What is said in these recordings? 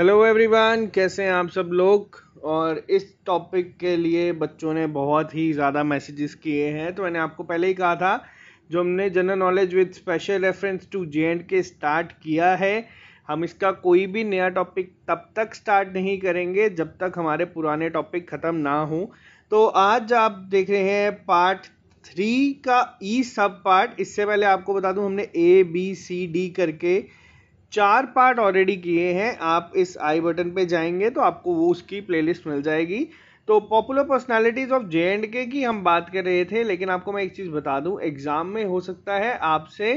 Hello everyone कैसे हैं आप सब लोग और इस टॉपिक के लिए बच्चों ने बहुत ही ज़्यादा मैसेजेस किए हैं तो मैंने आपको पहले ही कहा था जो हमने general knowledge with special reference to J and K start किया है हम इसका कोई भी नया टॉपिक तब तक स्टार्ट नहीं करेंगे जब तक हमारे पुराने टॉपिक ख़त्म ना हों तो आज आप देख रहे हैं पार्ट थ्री का ई सब पार्ट इससे पहले आपको बता दूं हमने ए बी सी डी करके चार पार्ट ऑलरेडी किए हैं आप इस आई बटन पे जाएंगे तो आपको वो उसकी प्लेलिस्ट मिल जाएगी तो popular personalities of J and K की हम बात कर रहे थे लेकिन आपको मैं एक चीज़ बता दूं एग्ज़ाम में हो सकता है आपसे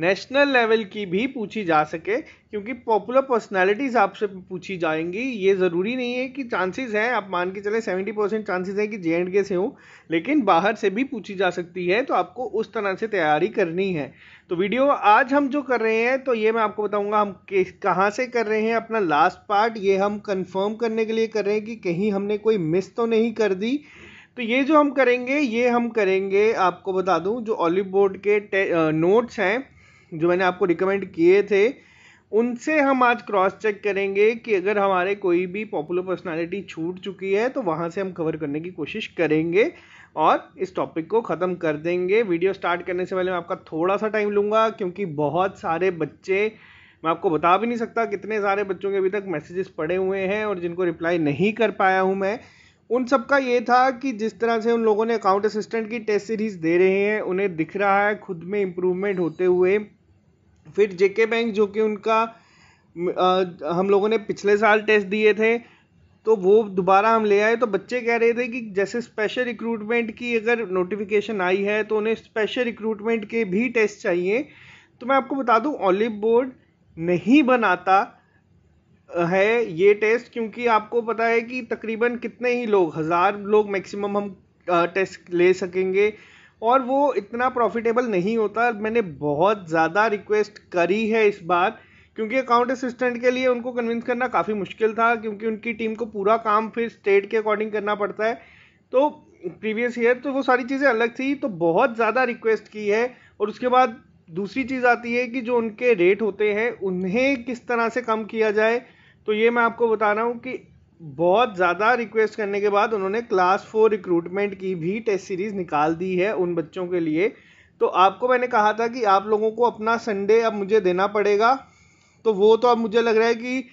नेशनल लेवल की भी पूछी जा सके क्योंकि पॉपुलर पर्सनैलिटीज आपसे पूछी जाएंगी ये ज़रूरी नहीं है कि चांसेस हैं आप मान के चले सेवेंटी परसेंट चांसेज हैं कि जे एंड के से हूँ लेकिन बाहर से भी पूछी जा सकती है तो आपको उस तरह से तैयारी करनी है तो वीडियो आज हम जो कर रहे हैं तो ये मैं आपको बताऊँगा हम कहाँ से कर रहे हैं अपना लास्ट पार्ट ये हम कन्फर्म करने के लिए कर रहे हैं कि कहीं हमने कोई मिस तो नहीं कर दी तो ये जो हम करेंगे ये हम करेंगे आपको बता दूँ जो ऑलिव बोर्ड के नोट्स हैं जो मैंने आपको रिकमेंड किए थे उनसे हम आज क्रॉस चेक करेंगे कि अगर हमारे कोई भी पॉपुलर पर्सनालिटी छूट चुकी है तो वहाँ से हम कवर करने की कोशिश करेंगे और इस टॉपिक को ख़त्म कर देंगे वीडियो स्टार्ट करने से पहले मैं आपका थोड़ा सा टाइम लूँगा क्योंकि बहुत सारे बच्चे मैं आपको बता भी नहीं सकता कितने सारे बच्चों के अभी तक मैसेजेस पड़े हुए हैं और जिनको रिप्लाई नहीं कर पाया हूँ मैं उन सबका ये था कि जिस तरह से उन लोगों ने अकाउंट असिस्टेंट की टेस्ट सीरीज़ दे रहे हैं उन्हें दिख रहा है खुद में इम्प्रूवमेंट होते हुए फिर जेके बैंक जो कि उनका आ, हम लोगों ने पिछले साल टेस्ट दिए थे तो वो दोबारा हम ले आए तो बच्चे कह रहे थे कि जैसे स्पेशल रिक्रूटमेंट की अगर नोटिफिकेशन आई है तो उन्हें स्पेशल रिक्रूटमेंट के भी टेस्ट चाहिए तो मैं आपको बता दूं ऑलिव बोर्ड नहीं बनाता है ये टेस्ट क्योंकि आपको पता है कि तकरीबन कितने ही लोग हज़ार लोग मैक्सिमम हम टेस्ट ले सकेंगे और वो इतना प्रॉफिटेबल नहीं होता मैंने बहुत ज़्यादा रिक्वेस्ट करी है इस बार क्योंकि अकाउंट असिस्टेंट के लिए उनको कन्विंस करना काफ़ी मुश्किल था क्योंकि उनकी टीम को पूरा काम फिर स्टेट के अकॉर्डिंग करना पड़ता है तो प्रीवियस ईयर तो वो सारी चीज़ें अलग थी तो बहुत ज़्यादा रिक्वेस्ट की है और उसके बाद दूसरी चीज़ आती है कि जो उनके रेट होते हैं उन्हें किस तरह से कम किया जाए तो ये मैं आपको बता रहा हूँ कि बहुत ज़्यादा रिक्वेस्ट करने के बाद उन्होंने क्लास फोर रिक्रूटमेंट की भी टेस्ट सीरीज़ निकाल दी है उन बच्चों के लिए तो आपको मैंने कहा था कि आप लोगों को अपना संडे अब मुझे देना पड़ेगा तो वो तो अब मुझे लग रहा है कि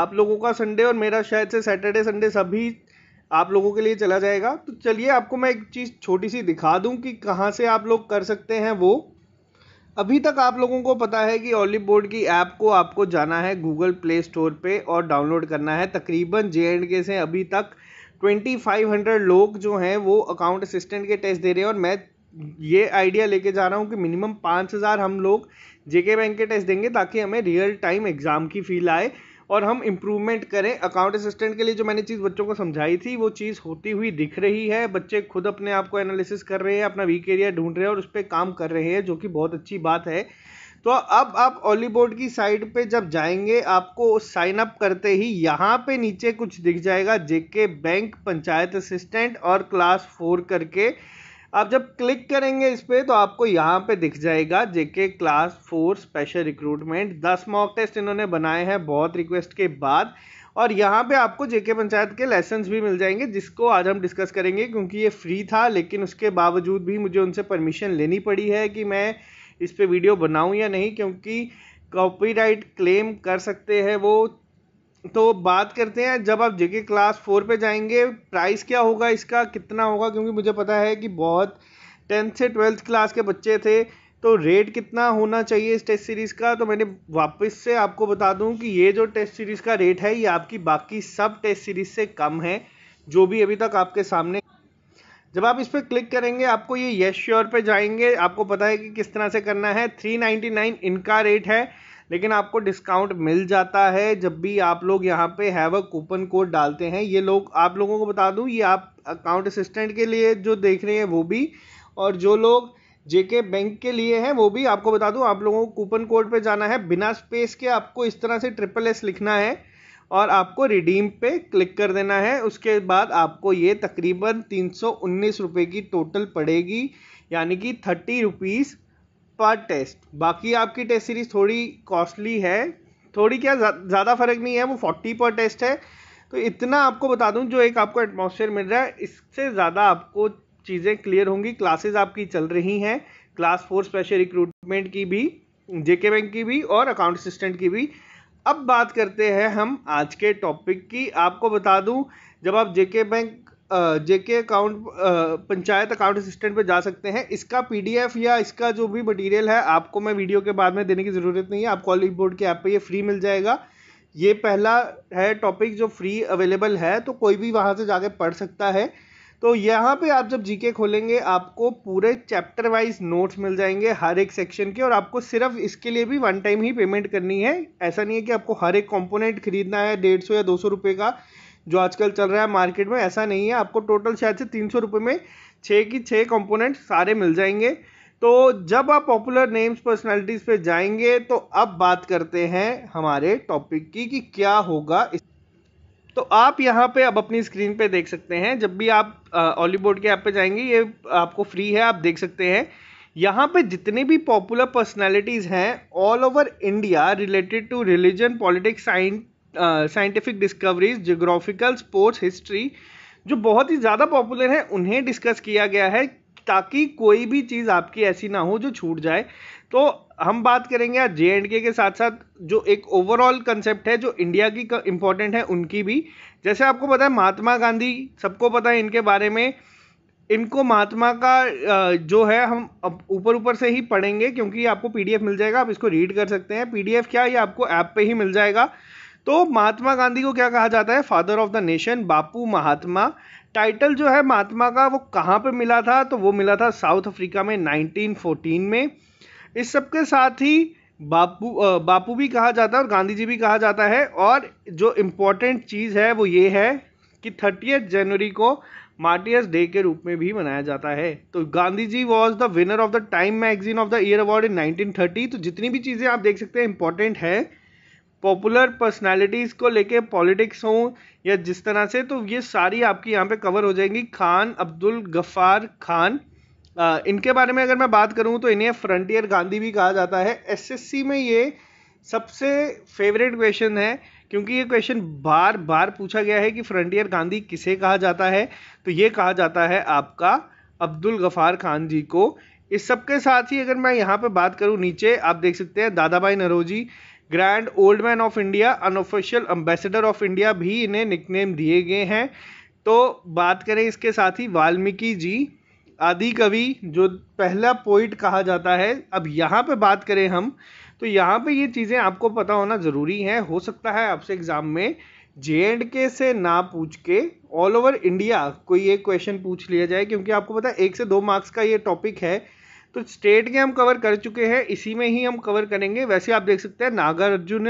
आप लोगों का संडे और मेरा शायद से सैटरडे संडे सभी आप लोगों के लिए चला जाएगा तो चलिए आपको मैं एक चीज़ छोटी सी दिखा दूँ कि कहाँ से आप लोग कर सकते हैं वो अभी तक आप लोगों को पता है कि ओलिव बोर्ड की ऐप को आपको जाना है गूगल प्ले स्टोर पे और डाउनलोड करना है तकरीबन जे एंड के से अभी तक 2500 लोग जो हैं वो अकाउंट असिस्टेंट के टेस्ट दे रहे हैं और मैं ये आइडिया लेके जा रहा हूँ कि मिनिमम 5000 हम लोग जेके बैंक के टेस्ट देंगे ताकि हमें रियल टाइम एग्ज़ाम की फील आए और हम इम्प्रूवमेंट करें अकाउंट असिस्टेंट के लिए जो मैंने चीज़ बच्चों को समझाई थी वो चीज़ होती हुई दिख रही है बच्चे खुद अपने आप को एनालिसिस कर रहे हैं अपना वीक एरिया ढूंढ रहे हैं और उस पर काम कर रहे हैं जो कि बहुत अच्छी बात है तो अब आप बोर्ड की साइट पे जब जाएंगे आपको साइन अप करते ही यहाँ पे नीचे कुछ दिख जाएगा जेके बैंक पंचायत असिस्टेंट और क्लास फोर करके आप जब क्लिक करेंगे इस पर तो आपको यहाँ पे दिख जाएगा JK class four special recruitment दस मॉक टेस्ट इन्होंने बनाए हैं बहुत रिक्वेस्ट के बाद और यहाँ पे आपको जेके पंचायत के लेसन भी मिल जाएंगे जिसको आज हम डिस्कस करेंगे क्योंकि ये फ्री था लेकिन उसके बावजूद भी मुझे उनसे परमिशन लेनी पड़ी है कि मैं इस पर वीडियो बनाऊँ या नहीं क्योंकि कॉपीराइट क्लेम कर सकते हैं वो तो बात करते हैं जब आप जेके क्लास फोर पे जाएंगे प्राइस क्या होगा इसका कितना होगा क्योंकि मुझे पता है कि बहुत टेंथ से ट्वेल्थ क्लास के बच्चे थे तो रेट कितना होना चाहिए इस टेस्ट सीरीज़ का तो मैंने वापस से आपको बता दूं कि ये जो टेस्ट सीरीज़ का रेट है ये आपकी बाकी सब टेस्ट सीरीज़ से कम है जो भी अभी तक आपके सामने जब आप इस पर क्लिक करेंगे आपको ये यश श्योर पे जाएंगे आपको पता है कि किस तरह से करना है नाइन इनका रेट है लेकिन आपको डिस्काउंट मिल जाता है जब भी आप लोग यहाँ पे हैव अ कूपन कोड डालते हैं ये लोग आप लोगों को बता दूँ ये आप अकाउंट असिस्टेंट के लिए जो देख रहे हैं वो भी और जो लोग जेके बैंक के लिए हैं वो भी आपको बता दूँ आप लोगों को कूपन कोड पर जाना है बिना स्पेस के आपको इस तरह से ट्रिपल एस लिखना है और आपको रिडीम पे क्लिक कर देना है उसके बाद आपको ये तकरीबन तीन सौ उन्नीस रुपये की टोटल पड़ेगी यानी कि थर्टी रुपीज़ पर टेस्ट बाकी आपकी टेस्ट सीरीज थोड़ी कॉस्टली है थोड़ी क्या ज़्यादा फर्क नहीं है वो फोर्टी पर टेस्ट है तो इतना आपको बता दूं जो एक आपको एटमॉस्फेयर मिल रहा है इससे ज़्यादा आपको चीज़ें क्लियर होंगी क्लासेस आपकी चल रही हैं क्लास फोर स्पेशल रिक्रूटमेंट की भी जेके बैंक की भी और अकाउंट असिस्टेंट की भी अब बात करते हैं हम आज के टॉपिक की आपको बता दूं जब आप JK bank JK account panchayat account assistant पे जा सकते हैं इसका पीडीएफ या इसका जो भी मटेरियल है आपको मैं वीडियो के बाद में देने की ज़रूरत नहीं है आप कॉलेज बोर्ड के ऐप पे ये फ्री मिल जाएगा ये पहला है टॉपिक जो फ्री अवेलेबल है तो कोई भी वहाँ से जाके पढ़ सकता है तो यहाँ पे आप जब जीके खोलेंगे आपको पूरे चैप्टर वाइज नोट्स मिल जाएंगे हर एक सेक्शन के और आपको सिर्फ इसके लिए भी वन टाइम ही पेमेंट करनी है ऐसा नहीं है कि आपको हर एक कंपोनेंट खरीदना है डेढ़ सौ या दो सौ रुपये का जो आजकल चल रहा है मार्केट में ऐसा नहीं है आपको टोटल शायद से तीन सौ में छः की छः कंपोनेंट सारे मिल जाएंगे तो जब आप पॉपुलर नेम्स पर्सनैलिटीज पे जाएंगे तो अब बात करते हैं हमारे टॉपिक की कि क्या होगा इस तो आप यहाँ पे अब अपनी स्क्रीन पे देख सकते हैं जब भी आप ऑलीबोर्ड के ऐप पे जाएंगे ये आपको फ्री है आप देख सकते हैं यहाँ पे जितने भी पॉपुलर पर्सनैलिटीज हैं all over India related to religion politics science scientific discoveries geographical sports history जो बहुत ही ज़्यादा पॉपुलर हैं उन्हें डिस्कस किया गया है ताकि कोई भी चीज़ आपकी ऐसी ना हो जो छूट जाए तो हम बात करेंगे आज जे एंड के के साथ साथ जो एक ओवरऑल कंसेप्ट है जो इंडिया की इम्पोर्टेंट है उनकी भी जैसे आपको पता है महात्मा गांधी सबको पता है इनके बारे में इनको महात्मा का जो है हम अब ऊपर ऊपर से ही पढ़ेंगे क्योंकि आपको पीडीएफ मिल जाएगा आप इसको रीड कर सकते हैं पीडीएफ क्या ये आपको ऐप पे ही मिल जाएगा तो महात्मा गांधी को क्या कहा जाता है father of the nation Bapu Mahatma title जो है महात्मा का वो कहाँ पे मिला था तो वो मिला था साउथ अफ्रीका में 1914 में इस सब के साथ ही बापू बापू भी कहा जाता है और गांधी जी भी कहा जाता है और जो इम्पोर्टेंट चीज़ है वो ये है कि थर्टी जनवरी को मार्टियर्स डे के रूप में भी मनाया जाता है तो Gandhi ji was the winner of the Time magazine of the year award in 1930 तो जितनी भी चीज़ें आप देख सकते हैं इंपॉर्टेंट है पॉपुलर पर्सनालिटीज़ को लेके पॉलिटिक्स हो या जिस तरह से तो ये सारी आपकी यहाँ पे कवर हो जाएंगी खान अब्दुल गफ़ार खान आ, इनके बारे में अगर मैं बात करूँ तो इन्हें फ्रंटियर गांधी भी कहा जाता है एसएससी में ये सबसे फेवरेट क्वेश्चन है क्योंकि ये क्वेश्चन बार बार पूछा गया है कि फ्रंटियर गांधी किसे कहा जाता है तो ये कहा जाता है आपका अब्दुल गफ़ार खान जी को इस सब के साथ ही अगर मैं यहाँ पर बात करूँ नीचे आप देख सकते हैं Dadabhai Naoroji grand old man of India unofficial ambassador of India भी इन्हें निकनेम दिए गए हैं तो बात करें इसके साथ ही वाल्मीकि जी आदि कवि जो पहला पोइट कहा जाता है अब यहाँ पे बात करें हम तो यहाँ पे ये चीज़ें आपको पता होना ज़रूरी है हो सकता है आपसे एग्ज़ाम में जे एंड के से ना पूछ के ऑल ओवर इंडिया कोई एक क्वेश्चन पूछ लिया जाए क्योंकि आपको पता है एक से दो मार्क्स का ये टॉपिक है तो स्टेट के हम कवर कर चुके हैं इसी में ही हम कवर करेंगे वैसे आप देख सकते हैं नागार्जुन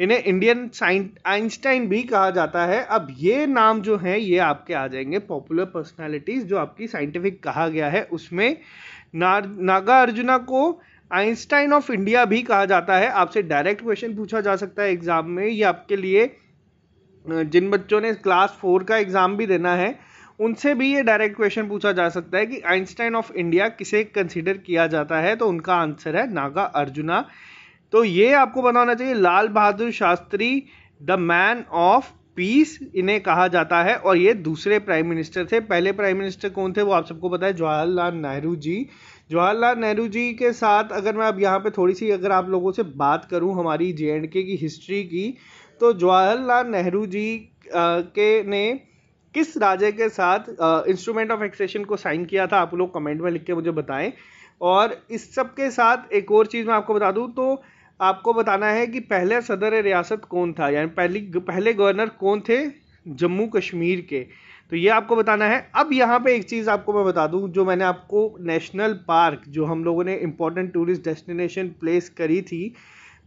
इन्हें इंडियन आइंस्टाइन भी कहा जाता है अब ये नाम जो है ये आपके आ जाएंगे पॉपुलर पर्सनालिटीज़ जो आपकी साइंटिफिक कहा गया है उसमें ना नागा अर्जुना को आइंस्टाइन ऑफ इंडिया भी कहा जाता है आपसे डायरेक्ट क्वेश्चन पूछा जा सकता है एग्ज़ाम में ये आपके लिए जिन बच्चों ने क्लास फोर का एग्ज़ाम भी देना है उनसे भी ये डायरेक्ट क्वेश्चन पूछा जा सकता है कि आइंस्टाइन ऑफ इंडिया किसे कंसिडर किया जाता है तो उनका आंसर है नागा अर्जुना तो ये आपको पता होना चाहिए Lal Bahadur Shastri the man of peace इन्हें कहा जाता है और ये दूसरे प्राइम मिनिस्टर थे पहले प्राइम मिनिस्टर कौन थे वो आप सबको पता है जवाहरलाल नेहरू जी जवाहरलाल नेहरू जी के साथ अगर मैं अब यहाँ पे थोड़ी सी अगर आप लोगों से बात करूँ हमारी जे एंड के की हिस्ट्री की तो जवाहरलाल नेहरू जी के ने किस राजा के साथ इंस्ट्रूमेंट ऑफ एक्सेशन को साइन किया था आप लोग कमेंट में लिख के मुझे बताएं और इस सब के साथ एक और चीज़ मैं आपको बता दूं तो आपको बताना है कि पहले सदर रियासत कौन था यानी पहली पहले गवर्नर कौन थे जम्मू कश्मीर के तो ये आपको बताना है अब यहाँ पे एक चीज़ आपको मैं बता दूँ जो मैंने आपको नेशनल पार्क जो हम लोगों ने इम्पोर्टेंट टूरिस्ट डेस्टिनेशन प्लेस करी थी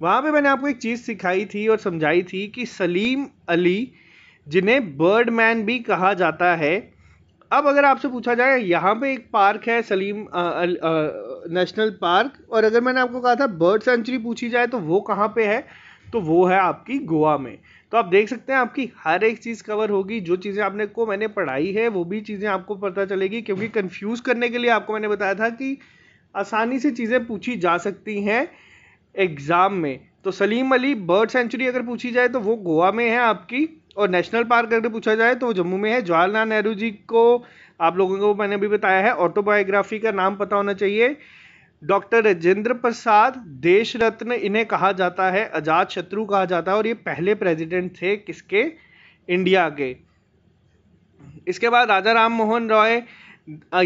वहाँ पे मैंने आपको एक चीज़ सिखाई थी और समझाई थी कि सलीम अली जिन्हें बर्डमैन भी कहा जाता है अब अगर आपसे पूछा जाए यहाँ पे एक पार्क है सलीम आ, आ, नेशनल पार्क और अगर मैंने आपको कहा था बर्ड सेंचुरी पूछी जाए तो वो कहाँ पे है तो वो है आपकी गोवा में तो आप देख सकते हैं आपकी हर एक चीज़ कवर होगी जो चीज़ें आपने को मैंने पढ़ाई है वो भी चीज़ें आपको पता चलेगी क्योंकि कन्फ्यूज़ करने के लिए आपको मैंने बताया था कि आसानी से चीज़ें पूछी जा सकती हैं एग्ज़ाम में तो सलीम अली बर्ड सेंचुरी अगर पूछी जाए तो वो गोवा में है आपकी और नेशनल पार्क अगर पूछा जाए तो जम्मू में है जवाहरलाल नेहरू जी को आप लोगों को मैंने अभी बताया है ऑटोबायोग्राफी का नाम पता होना चाहिए डॉक्टर राजेंद्र प्रसाद देश रत्न इन्हें कहा जाता है अजात शत्रु कहा जाता है और ये पहले प्रेसिडेंट थे किसके इंडिया के इसके बाद राजा राम मोहन रॉय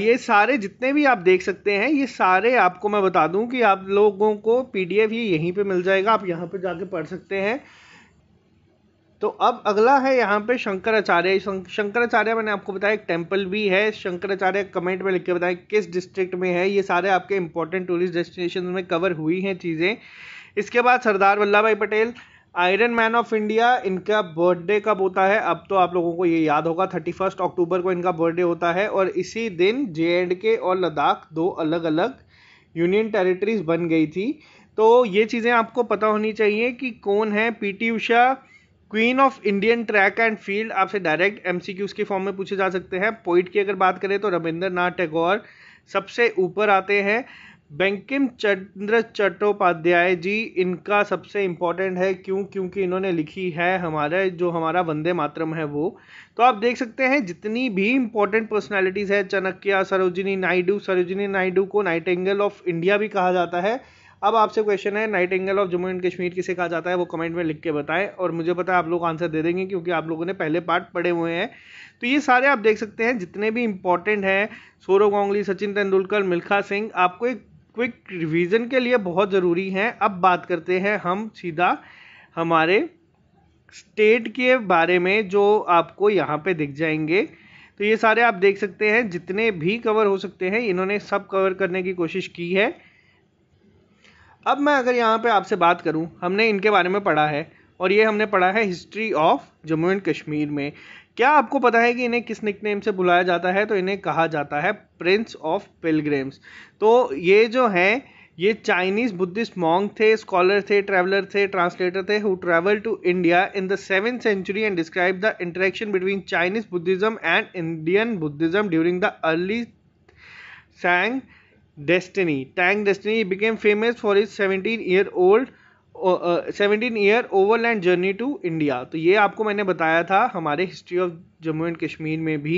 ये सारे जितने भी आप देख सकते हैं ये सारे आपको मैं बता दूं कि आप लोगों को पीडीएफ ये यहीं पे मिल जाएगा आप यहाँ पे जाके पढ़ सकते हैं तो अब अगला है यहाँ पे शंकराचार्य शंकराचार्य मैंने आपको बताया एक टेम्पल भी है शंकराचार्य कमेंट में लिख के बताएं किस डिस्ट्रिक्ट में है ये सारे आपके इंपॉर्टेंट टूरिस्ट डेस्टिनेशन में कवर हुई हैं चीज़ें इसके बाद Sardar Vallabhbhai Patel iron man of India इनका बर्थडे कब होता है अब तो आप लोगों को ये याद होगा थर्टी फर्स्ट अक्टूबर को इनका बर्थडे होता है और इसी दिन जे एंड के और लद्दाख दो अलग अलग यूनियन टेरिटरीज बन गई थी तो ये चीज़ें आपको पता होनी चाहिए कि कौन है P T Usha queen of Indian track and field आपसे डायरेक्ट एमसीक्यूज के फॉर्म में पूछे जा सकते हैं पोइट की अगर बात करें तो रविंद्रनाथ टैगोर सबसे ऊपर आते हैं बैंकिम चंद्र चट्टोपाध्याय जी इनका सबसे इम्पॉर्टेंट है क्यों क्योंकि इन्होंने लिखी है हमारे जो हमारा वंदे मातरम है वो तो आप देख सकते हैं जितनी भी इम्पोर्टेंट पर्सनालिटीज़ है चाणक्य सरोजिनी नायडू सरोजिनी नायडू को नाइट एंगल ऑफ इंडिया भी कहा जाता है अब आपसे क्वेश्चन है nightingale of Jammu and Kashmir किसे कहा जाता है वो कमेंट में लिख के बताएं और मुझे पता है आप लोग आंसर दे देंगे क्योंकि आप लोगों ने पहले पार्ट पढ़े हुए हैं तो ये सारे आप देख सकते हैं जितने भी इंपॉर्टेंट हैं सौरव गांगली सचिन तेंदुलकर मिल्खा सिंह आपको एक क्विक रिविज़न के लिए बहुत ज़रूरी हैं अब बात करते हैं हम सीधा हमारे स्टेट के बारे में जो आपको यहाँ पर दिख जाएंगे तो ये सारे आप देख सकते हैं जितने भी कवर हो सकते हैं इन्होंने सब कवर करने की कोशिश की है अब मैं अगर यहाँ पे आपसे बात करूँ हमने इनके बारे में पढ़ा है और ये हमने पढ़ा है history of Jammu and Kashmir में क्या आपको पता है कि इन्हें किस निकनेम से बुलाया जाता है तो इन्हें कहा जाता है प्रिंस ऑफ पिलग्रेम्स तो ये जो हैं ये चाइनीज बुद्धिस्ट मॉन्ग थे स्कॉलर थे ट्रैवलर थे ट्रांसलेटर थे who travel to India in the seven century and describe the interaction between Chinese Buddhism and Indian Buddhism during the early Tang Destiny. टैंक Destiny became famous for his 17 year old seventeen year overland journey to India तो ये आपको मैंने बताया था हमारे history of Jammu and Kashmir में भी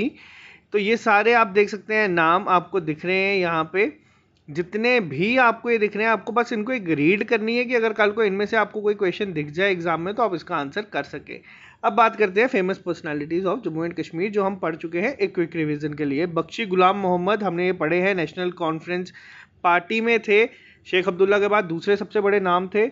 तो ये सारे आप देख सकते हैं नाम आपको दिख रहे हैं यहाँ पे जितने भी आपको ये दिख रहे हैं आपको बस इनको एक रीड करनी है कि अगर कल को इनमें से आपको कोई क्वेश्चन दिख जाए एग्जाम में तो आप इसका आंसर कर सकें अब बात करते हैं famous personalities of Jammu and Kashmir जो हम पढ़ चुके हैं एक क्विक रिविजन के लिए बख्शी गुलाम मोहम्मद हमने ये पढ़े हैं नेशनल कॉन्फ्रेंस पार्टी में थे शेख अब्दुल्ला के बाद दूसरे सबसे बड़े नाम थे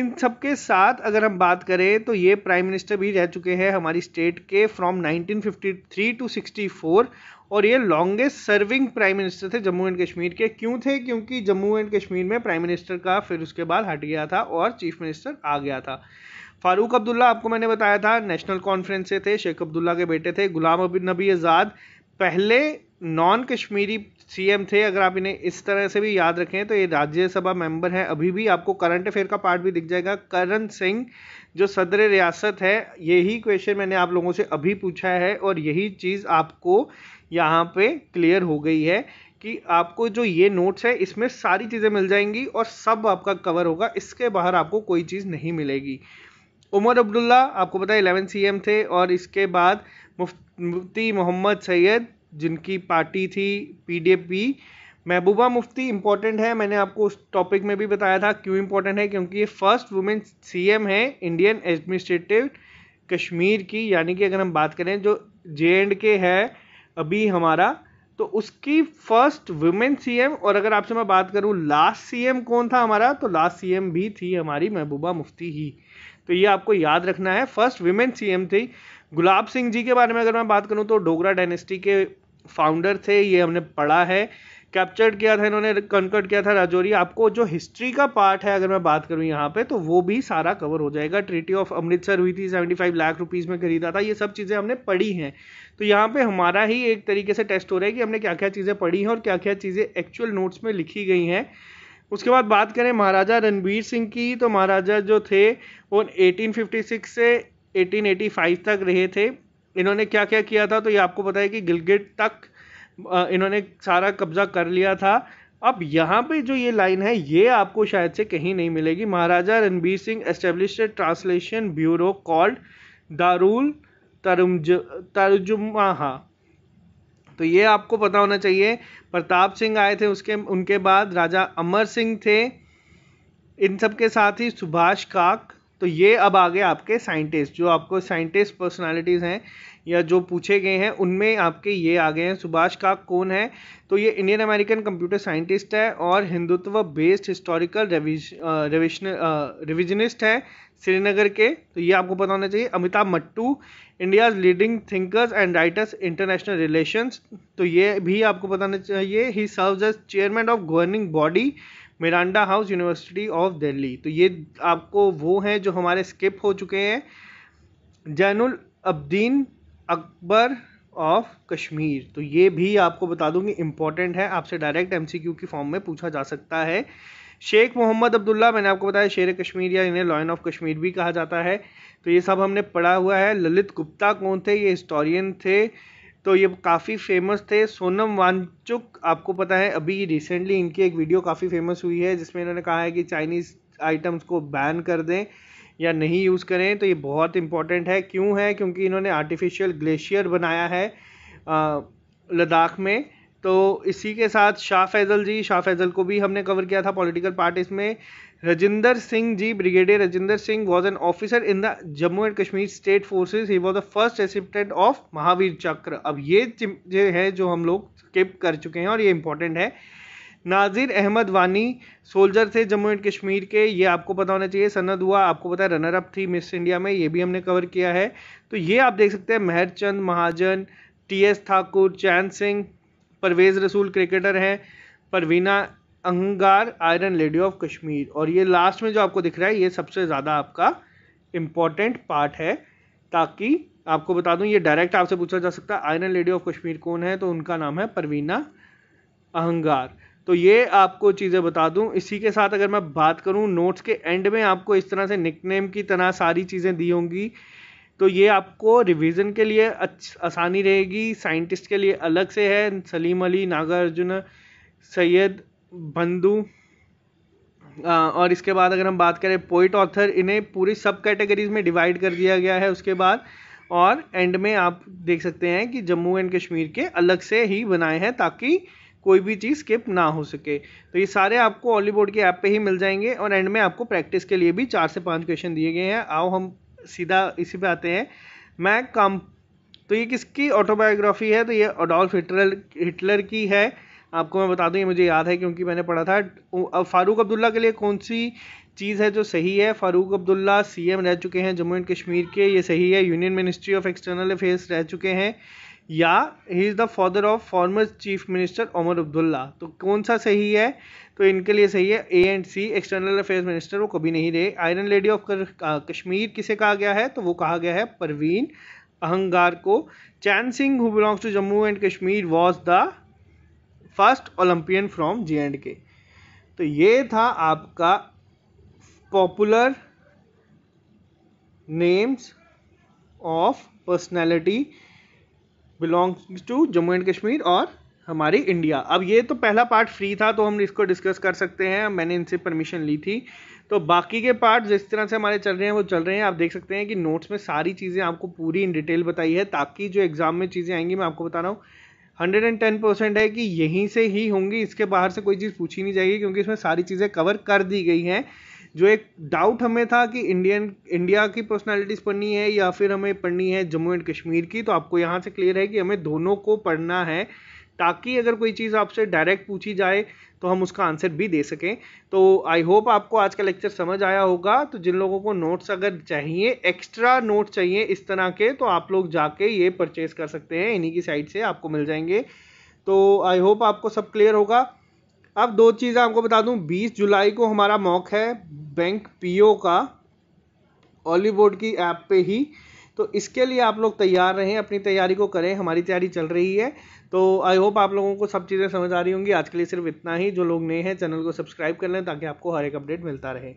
इन सब के साथ अगर हम बात करें तो ये प्राइम मिनिस्टर भी रह चुके हैं हमारी स्टेट के फ्रॉम 1953 टू 64 और ये लॉन्गेस्ट सर्विंग प्राइम मिनिस्टर थे जम्मू एंड कश्मीर के क्यों थे क्योंकि जम्मू एंड कश्मीर में प्राइम मिनिस्टर का फिर उसके बाद हट गया था और चीफ मिनिस्टर आ गया था फारूक अब्दुल्ला आपको मैंने बताया था नेशनल कॉन्फ्रेंस से थे शेख अब्दुल्ला के बेटे थे गुलाम नबी आज़ाद पहले नॉन कश्मीरी सीएम थे अगर आप इन्हें इस तरह से भी याद रखें तो ये राज्यसभा मेंबर हैं अभी भी आपको करंट अफेयर का पार्ट भी दिख जाएगा करण सिंह जो सदर रियासत है यही क्वेश्चन मैंने आप लोगों से अभी पूछा है और यही चीज़ आपको यहाँ पे क्लियर हो गई है कि आपको जो ये नोट्स है इसमें सारी चीज़ें मिल जाएंगी और सब आपका कवर होगा इसके बाहर आपको कोई चीज़ नहीं मिलेगी उमर अब्दुल्ला आपको पता है इलेवन सी थे और इसके बाद मुफ्ती मोहम्मद सैयद जिनकी पार्टी थी पी महबूबा मुफ्ती इम्पॉर्टेंट है मैंने आपको उस टॉपिक में भी बताया था क्यों इम्पोर्टेंट है क्योंकि ये फर्स्ट वुमेन सीएम है इंडियन एडमिनिस्ट्रेटिव कश्मीर की यानी कि अगर हम बात करें जो जे एंड के है अभी हमारा तो उसकी फर्स्ट वुमेन सीएम और अगर आपसे मैं बात करूं लास्ट सीएम कौन था हमारा तो लास्ट सीएम भी थी हमारी महबूबा मुफ्ती ही तो ये आपको याद रखना है फर्स्ट वीमेन एम थी गुलाब सिंह जी के बारे में अगर मैं बात करूँ तो डोगरा डायनेस्टी के फाउंडर थे ये हमने पढ़ा है कैप्चर्ड किया था इन्होंने कन्कर्ट किया था राजौरी आपको जो हिस्ट्री का पार्ट है अगर मैं बात करूँ यहाँ पे तो वो भी सारा कवर हो जाएगा ट्रिटी ऑफ अमृतसर हुई थी सेवेंटी फाइव लाख रुपीज़ में खरीदा था ये सब चीज़ें हमने पढ़ी हैं तो यहाँ पे हमारा ही एक तरीके से टेस्ट हो रहा है कि हमने क्या क्या चीज़ें पढ़ी हैं और क्या क्या चीज़ें एक्चुअल नोट्स में लिखी गई हैं उसके बाद बात करें महाराजा रणवीर सिंह की तो महाराजा जो थे वो 1856 से 1885 तक रहे थे इन्होंने क्या क्या किया था तो ये आपको पता है कि गिलगिट तक इन्होंने सारा कब्जा कर लिया था अब यहाँ पे जो ये लाइन है ये आपको शायद से कहीं नहीं मिलेगी Maharaja Ranbir Singh establish translation bureau called Darul Tarjuma हाँ तो ये आपको पता होना चाहिए प्रताप सिंह आए थे उसके उनके बाद राजा अमर सिंह थे इन सब के साथ ही सुभाष काक तो ये अब आ गए आपके साइंटिस्ट जो आपको साइंटिस्ट पर्सनालिटीज़ हैं या जो पूछे गए हैं उनमें आपके ये आ गए हैं सुभाष काक कौन है तो ये इंडियन अमेरिकन कंप्यूटर साइंटिस्ट है और हिंदुत्व बेस्ड हिस्टोरिकल रिविज रिविजनिस्ट है श्रीनगर के तो ये आपको पता होना चाहिए Amitabh Mattoo India leading thinkers and writers international relations तो ये भी आपको पता होना चाहिए he serves as chairman of governing body Miranda House University of Delhi तो ये आपको वो हैं जो हमारे स्किप हो चुके हैं जैनुल अब्दीन अकबर ऑफ कश्मीर तो ये भी आपको बता दूंगी इंपॉर्टेंट है आपसे डायरेक्ट एमसीक्यू की फॉर्म में पूछा जा सकता है शेख मोहम्मद अब्दुल्ला मैंने आपको बताया शेर कश्मीर या इन्हें लॉयन ऑफ कश्मीर भी कहा जाता है तो ये सब हमने पढ़ा हुआ है ललित गुप्ता कौन थे ये हिस्टोरियन थे तो ये काफ़ी फेमस थे सोनम वांचुक आपको पता है अभी रिसेंटली इनकी एक वीडियो काफ़ी फेमस हुई है जिसमें इन्होंने कहा है कि चाइनीज़ आइटम्स को बैन कर दें या नहीं यूज़ करें तो ये बहुत इंपॉर्टेंट है क्यों है क्योंकि इन्होंने आर्टिफिशियल ग्लेशियर बनाया है लद्दाख में तो इसी के साथ शाह फैज़ल जी शाह फैज़ल को भी हमने कवर किया था पॉलिटिकल पार्टीज़ में Rajinder Singh ji brigadier Rajinder Singh was an officer in the Jammu and Kashmir state forces he was the first recipient of Mahavir Chakra अब ये है जो हम लोग स्किप कर चुके हैं और ये इंपॉर्टेंट है नाजिर अहमद वानी सोल्जर थे जम्मू एंड कश्मीर के ये आपको पता होना चाहिए सनद हुआ आपको पता है रनर अप थी मिस इंडिया में ये भी हमने कवर किया है तो ये आप देख सकते हैं Chand Mahajan T S Thakur Chain Singh Parvez Rasool cricketer हैं Parveena Ahangar iron lady of Kashmir और ये लास्ट में जो आपको दिख रहा है ये सबसे ज़्यादा आपका इम्पॉर्टेंट पार्ट है ताकि आपको बता दूं ये डायरेक्ट आपसे पूछा जा सकता है आयरन लेडी ऑफ कश्मीर कौन है तो उनका नाम है परवीना अहंगार तो ये आपको चीज़ें बता दूं इसी के साथ अगर मैं बात करूं नोट्स के एंड में आपको इस तरह से निकनेम की तरह सारी चीज़ें दी होंगी तो ये आपको रिवीजन के लिए आसानी रहेगी साइंटिस्ट के लिए अलग से है सलीम अली नागार्जुन सैयद बंधु और इसके बाद अगर हम बात करें पोइट ऑथर इन्हें पूरी सब कैटेगरीज में डिवाइड कर दिया गया है उसके बाद और एंड में आप देख सकते हैं कि जम्मू एंड कश्मीर के अलग से ही बनाए हैं ताकि कोई भी चीज़ स्किप ना हो सके तो ये सारे आपको ऑलीबोर्ड के ऐप पे ही मिल जाएंगे और एंड में आपको प्रैक्टिस के लिए भी चार से पाँच क्वेश्चन दिए गए हैं आओ हम सीधा इसी पे आते हैं मैं कम तो ये किसकी ऑटोबायोग्राफी है तो ये अडोल्फ हिटलर हिटलर की है आपको मैं बता दूँ ये मुझे याद है क्योंकि मैंने पढ़ा था अब फारूक अब्दुल्ला के लिए कौन सी चीज़ है जो सही है फारूक अब्दुल्ला सी रह चुके हैं जम्मू एंड कश्मीर के ये सही है union ministry of external affairs रह चुके हैं या he is the father of former chief minister Omar Abdullah तो कौन सा सही है तो इनके लिए सही है A and C external affair minister वो कभी नहीं रहे आयरन लेडी ऑफ कश्मीर किसे कहा गया है तो वो कहा गया है परवीन अहंगार को Chain Singh who belongs to Jammu and Kashmir was the first Olympian from J and K तो ये था आपका popular names of personality belongs to Jammu and Kashmir और हमारी इंडिया अब ये तो पहला पार्ट फ्री था तो हम इसको डिस्कस कर सकते हैं मैंने इनसे परमिशन ली थी तो बाकी के पार्ट जिस तरह से हमारे चल रहे हैं वो चल रहे हैं आप देख सकते हैं कि नोट्स में सारी चीज़ें आपको पूरी इन डिटेल बताई है ताकि जो एग्ज़ाम में चीज़ें आएंगी मैं आपको बता रहा हूँ हंड्रेड एंड टेन परसेंट है कि यहीं से ही होंगी इसके बाहर से कोई चीज़ पूछी नहीं जाएगी क्योंकि इसमें सारी चीज़ें कवर कर दी गई हैं जो एक डाउट हमें था कि इंडियन इंडिया की पर्सनालिटीज़ पढ़नी है या फिर हमें पढ़नी है जम्मू एंड कश्मीर की तो आपको यहाँ से क्लियर है कि हमें दोनों को पढ़ना है ताकि अगर कोई चीज़ आपसे डायरेक्ट पूछी जाए तो हम उसका आंसर भी दे सकें तो आई होप आपको आज का लेक्चर समझ आया होगा तो जिन लोगों को नोट्स अगर चाहिए एक्स्ट्रा नोट्स चाहिए इस तरह के तो आप लोग जाके ये परचेज़ कर सकते हैं इन्हीं की साइड से आपको मिल जाएंगे तो आई होप आपको सब क्लियर होगा अब दो चीज़ें आपको बता दूं 20 जुलाई को हमारा मॉक है बैंक पीओ का ऑलीवुड की ऐप पे ही तो इसके लिए आप लोग तैयार रहें अपनी तैयारी को करें हमारी तैयारी चल रही है तो आई होप आप लोगों को सब चीज़ें समझ आ रही होंगी आज के लिए सिर्फ इतना ही जो लोग नए हैं चैनल को सब्सक्राइब कर लें ताकि आपको हर एक अपडेट मिलता रहे